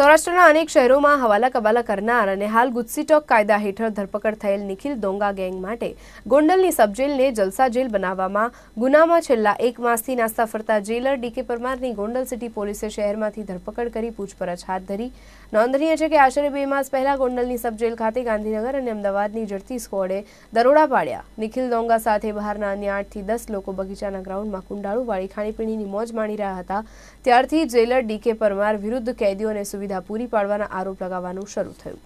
સૌરાષ્ટ્રના અનેક શહેરોમાં હવાલા કબાલા કરનાર અને હાલ ગુજસીટોક કાયદા હેઠળ ધરપકડ થયેલ નિખિલ દોંગા ગેંગ માટે ગોંડલની સબજેલને જલસા જેલ બનાવવામાં ગુનામાં છેલ્લા એક માસથી નાસ્તા ફરતા જેલર ડીકે પરમારની ગોંડલ સિટી પોલીસે શહેરમાંથી ધરપકડ કરી પૂછપરછ હાથ ધરી નોંધનીય છે કે આશરે બે માસ પહેલા ગોંડલની સબજેલ ખાતે ગાંધીનગર અને અમદાવાદની ઝડપી સ્કોડે દરોડા પાડ્યા નિખિલ દોંગા સાથે બહારના અન્ય આઠથી દસ લોકો બગીચાના ગ્રાઉન્ડમાં કુંડાળુ વાળી ખાણીપીણીની મોજ માણી રહ્યા હતા ત્યારથી જેલર ડીકે પરમાર વિરુદ્ધ કેદીઓને સુવિધા સુવિધા પૂરી પાડવાના આરોપ લગાવવાનું શરૂ થયું